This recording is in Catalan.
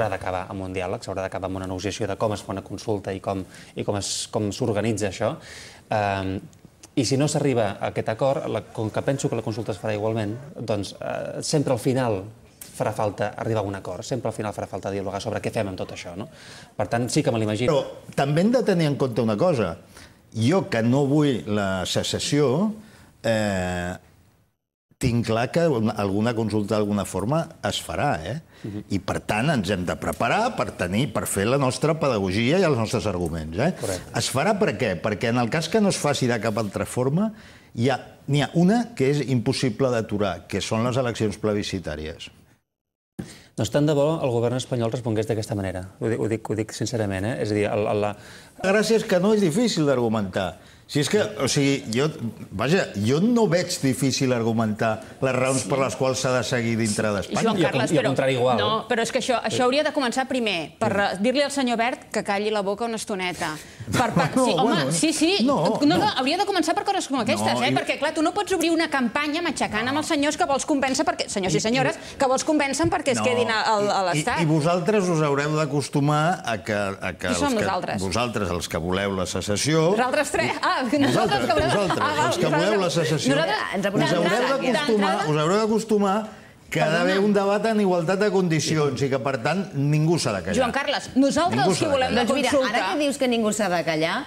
haurà d'acabar amb un diàleg, s'haurà d'acabar amb una negociació de com es fa una consulta i com, i com s'organitza això. Um, i si no s'arriba a aquest acord, la, com que penso que la consulta es farà igualment, doncs eh, sempre al final farà falta arribar a un acord, sempre al final farà falta dialogar sobre què fem amb tot això. No? Per tant, sí que me l'imagino. Però també hem de tenir en compte una cosa. Jo, que no vull la secessió, eh, tinc clar que alguna consulta d'alguna forma es farà, eh? Uh mhm. -huh. I, per tant, ens hem de preparar per tenir per fer la nostra pedagogia i els nostres arguments. Eh? Correcte. Es farà per què? Perquè en el cas que no es faci de cap altra forma, n'hi ha, ha una que és impossible d'aturar, que són les eleccions plebiscitàries. Doncs tant de bo el govern espanyol respongués d'aquesta manera. Ho dic, ho dic, ho dic sincerament, eh? És a dir, el, el, la gràcia és que no és difícil d'argumentar. Si és que, o sigui, jo, vaja, jo no veig difícil argumentar les raons sí. per les quals s'ha de seguir dintre d'Espanya. Joan Carles, a, I igual. No, eh? però és que això, això eh. hauria de començar primer per eh. dir-li al senyor Bert que calli la boca una estoneta. Per, per, no, sí, home, bueno, sí, sí. No, no, no, hauria de començar per coses com aquestes, no, eh? I... Perquè, clar, tu no pots obrir una campanya matxacant no. amb els senyors que vols convèncer perquè... Senyors i senyores, que vols convèncer perquè no, es quedin a, a, a l'Estat. I, I, vosaltres us haureu d'acostumar a que... A que I som que, nosaltres? Vosaltres, els que voleu la secessió... Nosaltres tres. Ah, nosaltres, que voleu... Ah, els que voleu la secessió, us haureu d'acostumar... Us haureu d'acostumar que ha d'haver un debat en igualtat de condicions i que, per tant, ningú s'ha de callar. Joan Carles, nosaltres, si volem la consulta... Doncs mira, ara que dius que ningú s'ha de callar...